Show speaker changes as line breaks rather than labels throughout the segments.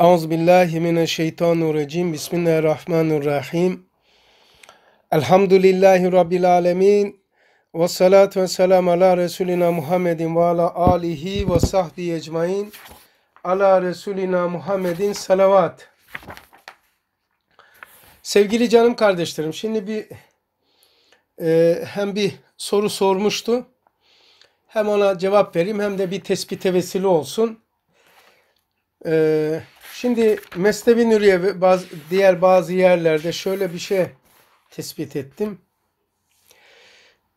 Euzubillahimineşşeytanirracim. Bismillahirrahmanirrahim. Elhamdülillahi Rabbil alemin. Ve salatu ve selamu ala Resulina Muhammedin ve ala alihi ve sahbihi ecmain. Ala Resulina Muhammedin salavat. Sevgili canım kardeşlerim şimdi bir e, hem bir soru sormuştu. Hem ona cevap vereyim hem de bir tespite vesile olsun. Ee, şimdi Mesnevi Nuriye ve bazı, diğer bazı yerlerde şöyle bir şey tespit ettim.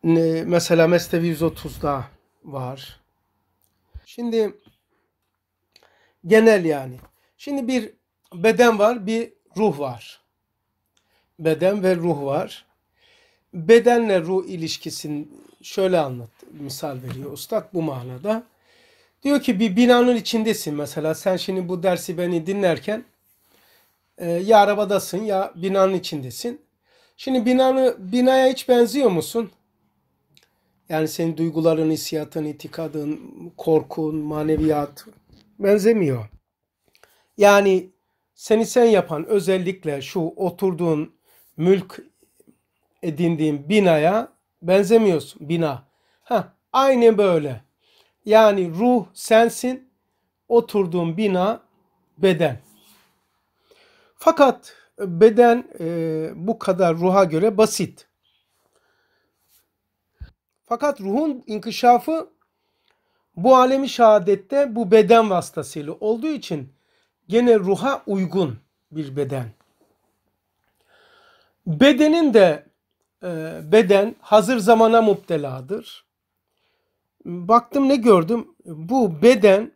mesela Mesnevi 130'da var. Şimdi genel yani. Şimdi bir beden var, bir ruh var. Beden ve ruh var. Bedenle ruh ilişkisini şöyle anlat, misal veriyor. ustak bu manada Diyor ki bir binanın içindesin mesela. Sen şimdi bu dersi beni dinlerken e, ya arabadasın ya binanın içindesin. Şimdi binanı binaya hiç benziyor musun? Yani senin duyguların, hissiyatın, itikadın, korkun, maneviyat benzemiyor. Yani seni sen yapan özellikle şu oturduğun mülk edindiğin binaya benzemiyorsun. Bina. Ha, aynı böyle. Yani ruh sensin, oturduğun bina beden. Fakat beden e, bu kadar ruha göre basit. Fakat ruhun inkişafı bu alemi şehadette bu beden vasıtasıyla olduğu için gene ruha uygun bir beden. Bedenin de e, beden hazır zamana mupteladır. Baktım ne gördüm? Bu beden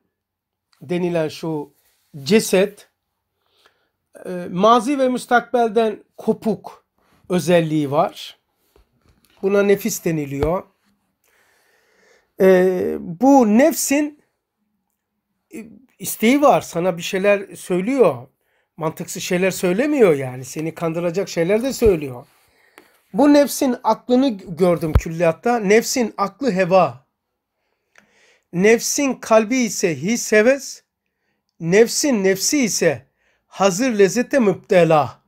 denilen şu ceset e, mazi ve müstakbelden kopuk özelliği var. Buna nefis deniliyor. E, bu nefsin e, isteği var. Sana bir şeyler söylüyor. Mantıksız şeyler söylemiyor yani. Seni kandıracak şeyler de söylüyor. Bu nefsin aklını gördüm külliyatta. Nefsin aklı heva. Nefsin kalbi ise his heves, nefsin nefsi ise hazır lezzete müptela.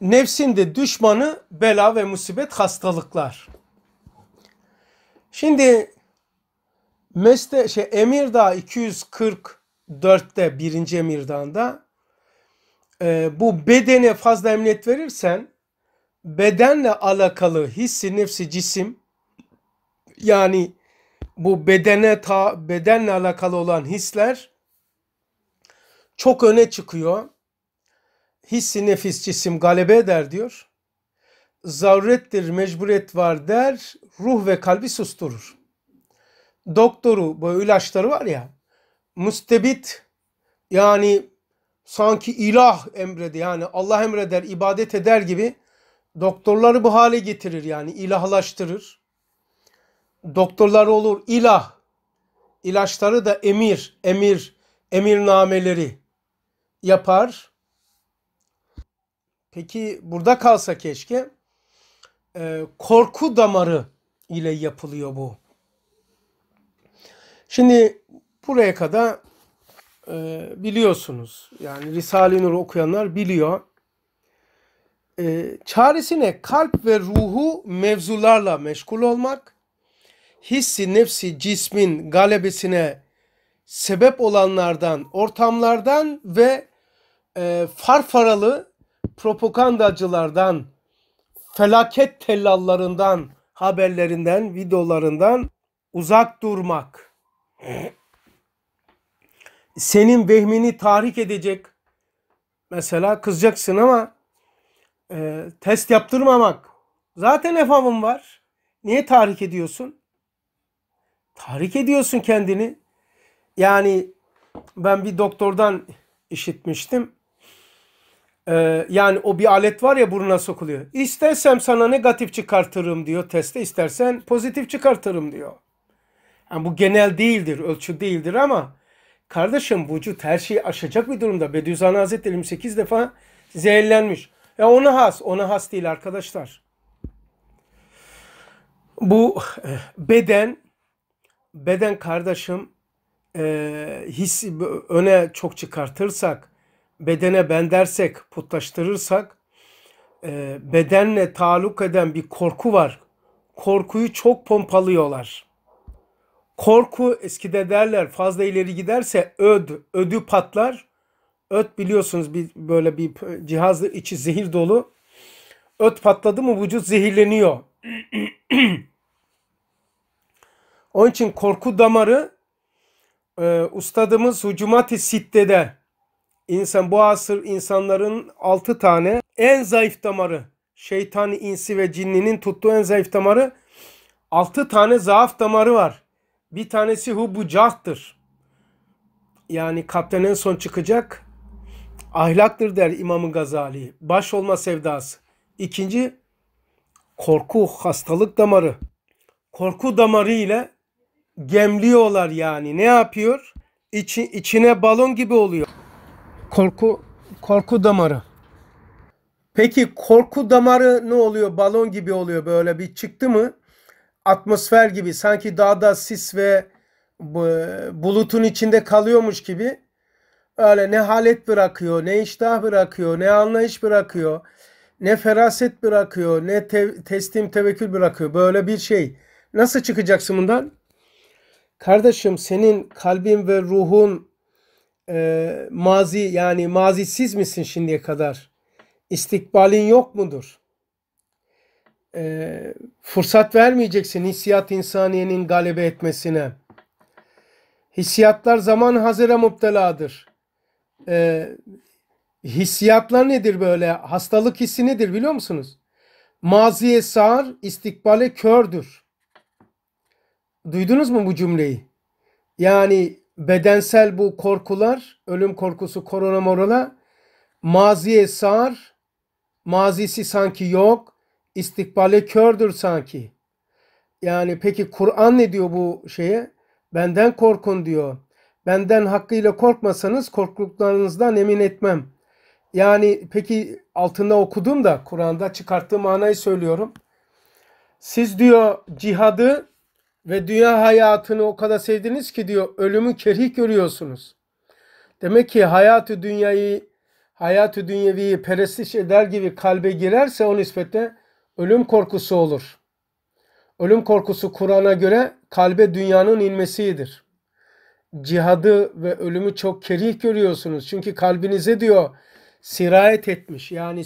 Nefsin de düşmanı bela ve musibet hastalıklar. Şimdi Meste, şey, Emirdağ 244'te birinci Emirdağ'ında e, bu bedene fazla emniyet verirsen bedenle alakalı hissi, nefsi, cisim yani bu bedene ta, bedenle alakalı olan hisler çok öne çıkıyor. Hissi nefis cisim galebe eder diyor. Zarurettir, mecburiyet var der, ruh ve kalbi susturur. Doktoru, bu ilaçları var ya, müstebit yani sanki ilah emredi yani Allah emreder, ibadet eder gibi doktorları bu hale getirir yani ilahlaştırır doktorlar olur, ilah. İlaçları da emir, emir, emirnameleri yapar. Peki burada kalsa keşke e, korku damarı ile yapılıyor bu. Şimdi buraya kadar e, biliyorsunuz. Yani Risale-i Nur okuyanlar biliyor. E, çaresine kalp ve ruhu mevzularla meşgul olmak, hissi nefsi cismin galebesine sebep olanlardan, ortamlardan ve e, farfaralı propagandacılardan, felaket tellallarından, haberlerinden, videolarından uzak durmak. Senin vehmini tahrik edecek, mesela kızacaksın ama e, test yaptırmamak. Zaten efamın var. Niye tahrik ediyorsun? Tahrik ediyorsun kendini. Yani ben bir doktordan işitmiştim. Ee, yani o bir alet var ya burnuna sokuluyor. İstersem sana negatif çıkartırım diyor teste. istersen pozitif çıkartırım diyor. Yani bu genel değildir, ölçü değildir ama kardeşim vücut her şeyi aşacak bir durumda. Bediüzzaman Hazretleri 28 defa zehirlenmiş. Ya ona has, ona has değil arkadaşlar. Bu eh, beden beden kardeşim e, hissi öne çok çıkartırsak, bedene ben dersek, putlaştırırsak, e, bedenle taluk eden bir korku var. Korkuyu çok pompalıyorlar. Korku eskide derler fazla ileri giderse öd, ödü patlar. Öt biliyorsunuz bir, böyle bir cihazlı içi zehir dolu. Öt patladı mı vücut zehirleniyor. Onun için korku damarı e, ustadımız Hucumati Sitte'de insan bu asır insanların altı tane en zayıf damarı şeytani insi ve cinninin tuttuğu en zayıf damarı altı tane zaaf damarı var. Bir tanesi hubu cahtır. Yani kalpten en son çıkacak ahlaktır der İmam Gazali. Baş olma sevdası. İkinci korku hastalık damarı. Korku damarı ile gemliyorlar yani. Ne yapıyor? İçi, içine balon gibi oluyor. Korku korku damarı. Peki korku damarı ne oluyor? Balon gibi oluyor böyle bir çıktı mı? Atmosfer gibi sanki dağda sis ve bulutun içinde kalıyormuş gibi öyle ne halet bırakıyor, ne iştah bırakıyor, ne anlayış bırakıyor, ne feraset bırakıyor, ne te teslim tevekkül bırakıyor. Böyle bir şey. Nasıl çıkacaksın bundan? Kardeşim senin kalbin ve ruhun e, mazi yani mazisiz misin şimdiye kadar? İstikbalin yok mudur? E, fırsat vermeyeceksin hissiyat insaniyenin galebe etmesine. Hissiyatlar zaman hazire mupteladır. E, hissiyatlar nedir böyle? Hastalık hissi nedir biliyor musunuz? Maziye sağır, istikbale kördür. Duydunuz mu bu cümleyi? Yani bedensel bu korkular, ölüm korkusu, korona morala, maziye sar, mazisi sanki yok, istikbale kördür sanki. Yani peki Kur'an ne diyor bu şeye? Benden korkun diyor. Benden hakkıyla korkmasanız korkuluklarınızdan emin etmem. Yani peki altında okudum da Kur'an'da çıkarttığım manayı söylüyorum. Siz diyor cihadı ve dünya hayatını o kadar sevdiniz ki diyor ölümü kerih görüyorsunuz. Demek ki hayatı dünyayı hayatı dünyeviyi perestiş eder gibi kalbe girerse o nispette ölüm korkusu olur. Ölüm korkusu Kur'an'a göre kalbe dünyanın inmesidir. Cihadı ve ölümü çok kerih görüyorsunuz. Çünkü kalbinize diyor sirayet etmiş. Yani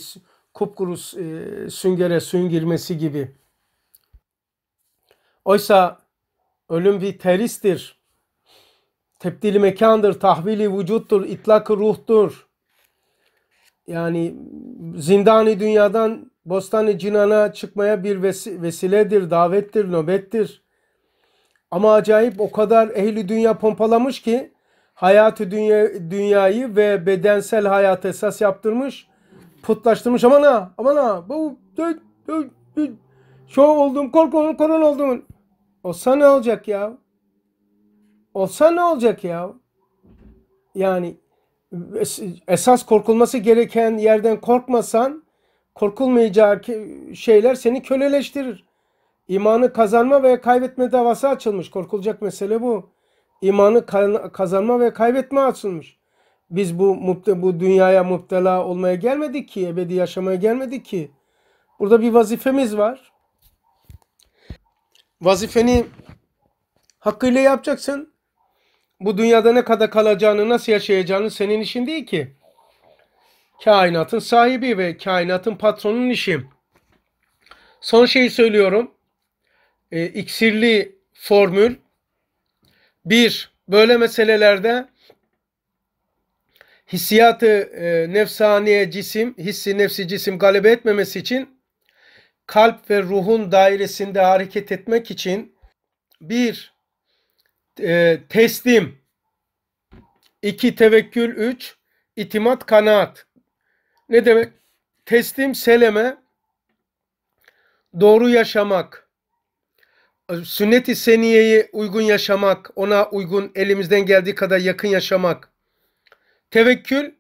kupkuru e, süngere süngirmesi gibi. Oysa Ölüm bir teristir. Tebdili mekandır, tahvili vücuttur, itlak ruhtur. Yani zindani dünyadan bostani cinana çıkmaya bir vesiledir, davettir, nöbettir. Ama acayip o kadar ehli dünya pompalamış ki hayatı dünya, dünyayı ve bedensel hayatı esas yaptırmış. Putlaştırmış aman ha aman ha bu şu oldum korkun korun oldum. Olsa ne olacak ya? Olsa ne olacak ya? Yani esas korkulması gereken yerden korkmasan korkulmayacağı şeyler seni köleleştirir. İmanı kazanma ve kaybetme davası açılmış. Korkulacak mesele bu. İmanı kazanma ve kaybetme açılmış. Biz bu bu dünyaya muptela olmaya gelmedik ki, ebedi yaşamaya gelmedik ki. Burada bir vazifemiz var vazifeni hakkıyla yapacaksın. Bu dünyada ne kadar kalacağını, nasıl yaşayacağını senin işin değil ki. Kainatın sahibi ve kainatın patronunun işi. Son şeyi söylüyorum. E, iksirli formül. Bir, böyle meselelerde hissiyatı e, nefsaniye cisim, hissi nefsi cisim galebe etmemesi için kalp ve ruhun dairesinde hareket etmek için bir e, teslim, iki tevekkül, üç itimat, kanaat. Ne demek? Teslim, seleme, doğru yaşamak, sünnet-i seniyeye uygun yaşamak, ona uygun elimizden geldiği kadar yakın yaşamak. Tevekkül,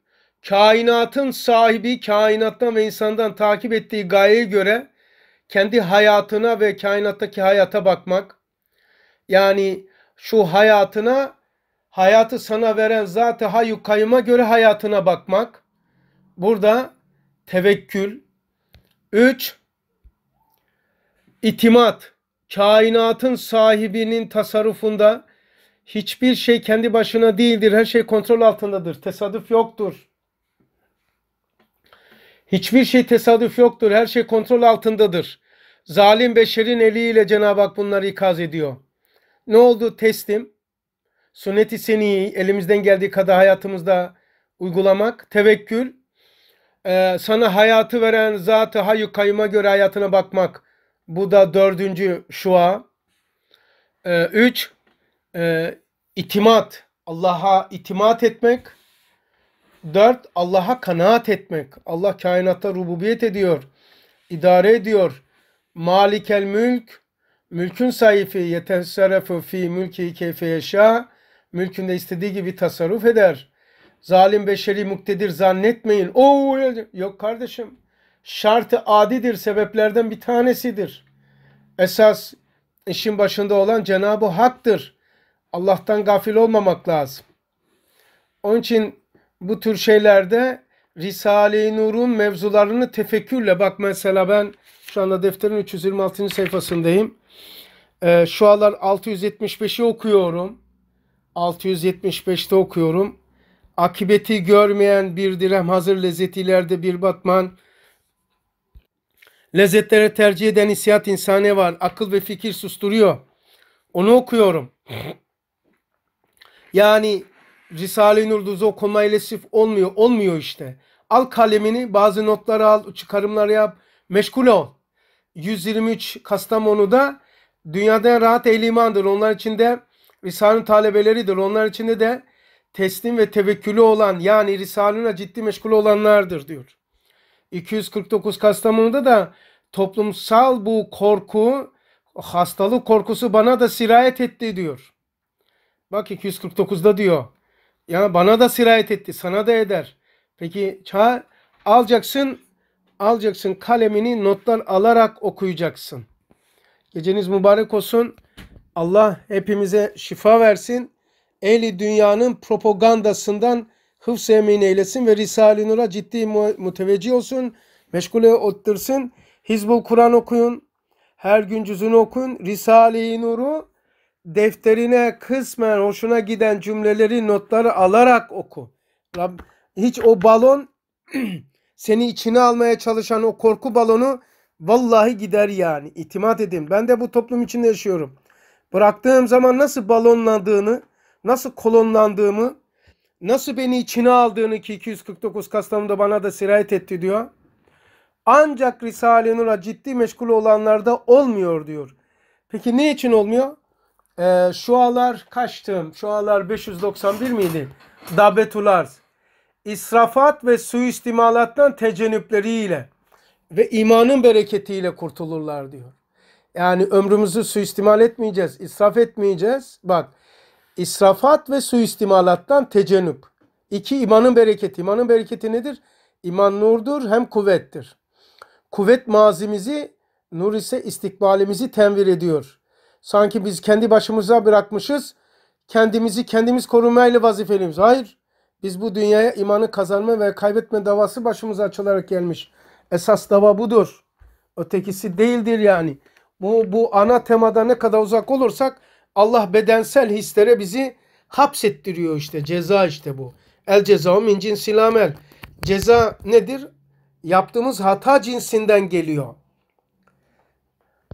kainatın sahibi, kainattan ve insandan takip ettiği gayeye göre kendi hayatına ve kainattaki hayata bakmak. Yani şu hayatına, hayatı sana veren zatı hayu kayıma göre hayatına bakmak. Burada tevekkül. Üç, itimat. Kainatın sahibinin tasarrufunda hiçbir şey kendi başına değildir. Her şey kontrol altındadır. Tesadüf yoktur. Hiçbir şey tesadüf yoktur. Her şey kontrol altındadır. Zalim beşerin eliyle Cenab-ı Hak bunları ikaz ediyor. Ne oldu? Teslim. Sünnet-i seniyi elimizden geldiği kadar hayatımızda uygulamak. Tevekkül. Ee, sana hayatı veren zatı hayu kayıma göre hayatına bakmak. Bu da dördüncü şua. Ee, üç. E, itimat. Allah'a itimat etmek. Dört, Allah'a kanaat etmek. Allah kainata rububiyet ediyor, idare ediyor. Malikel mülk, mülkün sahibi yeteserrefu fi mülki keyfe yaşa, mülkünde istediği gibi tasarruf eder. Zalim beşeri muktedir zannetmeyin. Oo, yok kardeşim. Şartı adidir, sebeplerden bir tanesidir. Esas işin başında olan Cenab-ı Hak'tır. Allah'tan gafil olmamak lazım. Onun için bu tür şeylerde Risale-i Nur'un mevzularını tefekkürle bak mesela ben şu anda defterin 326. sayfasındayım. Ee, şu aralar 675'i okuyorum. 675'te okuyorum. Akibeti görmeyen bir direm hazır lezzet bir batman. Lezzetlere tercih eden hissiyat insane var. Akıl ve fikir susturuyor. Onu okuyorum. Yani Risale-i Nur'da o konuyla olmuyor. Olmuyor işte. Al kalemini bazı notları al, çıkarımlar yap. Meşgul ol. 123 Kastamonu'da dünyadan rahat ehli imandır. Onlar içinde Risale'nin talebeleridir. Onlar içinde de teslim ve tevekkülü olan yani Risale'ne ciddi meşgul olanlardır diyor. 249 Kastamonu'da da toplumsal bu korku, hastalık korkusu bana da sirayet etti diyor. Bak 249'da diyor. Ya bana da sirayet etti, sana da eder. Peki çağ alacaksın, alacaksın kalemini notlar alarak okuyacaksın. Geceniz mübarek olsun. Allah hepimize şifa versin. Ehli dünyanın propagandasından hıfz emin eylesin ve Risale-i Nur'a ciddi müteveccih olsun. Meşgule ottursun. Hizbul Kur'an okuyun. Her gün cüzünü okuyun. Risale-i Nur'u defterine kısmen hoşuna giden cümleleri notları alarak oku. Rab, hiç o balon seni içine almaya çalışan o korku balonu vallahi gider yani. İtimat edin. Ben de bu toplum içinde yaşıyorum. Bıraktığım zaman nasıl balonlandığını, nasıl kolonlandığımı, nasıl beni içine aldığını ki 249 Kastamonu'da bana da sirayet etti diyor. Ancak Risale-i Nur'a ciddi meşgul olanlarda olmuyor diyor. Peki ne için olmuyor? e, ee, şualar kaçtım? Şu Şualar 591 miydi? Dabetularz. İsrafat ve suistimalattan tecenüpleriyle ve imanın bereketiyle kurtulurlar diyor. Yani ömrümüzü suistimal etmeyeceğiz, israf etmeyeceğiz. Bak, israfat ve suistimalattan tecenüp. İki, imanın bereketi. İmanın bereketi nedir? İman nurdur, hem kuvvettir. Kuvvet mazimizi, nur ise istikbalimizi tenvir ediyor. Sanki biz kendi başımıza bırakmışız. Kendimizi kendimiz korumayla vazifeliyimiz. Hayır. Biz bu dünyaya imanı kazanma ve kaybetme davası başımıza açılarak gelmiş. Esas dava budur. Ötekisi değildir yani. Bu, bu ana temada ne kadar uzak olursak Allah bedensel hislere bizi hapsettiriyor işte. Ceza işte bu. El ceza, min cinsilamel. Ceza nedir? Yaptığımız hata cinsinden geliyor.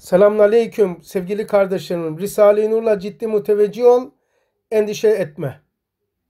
Selamünaleyküm sevgili kardeşlerim. Risale-i Nur'la ciddi müteveccih ol, endişe etme.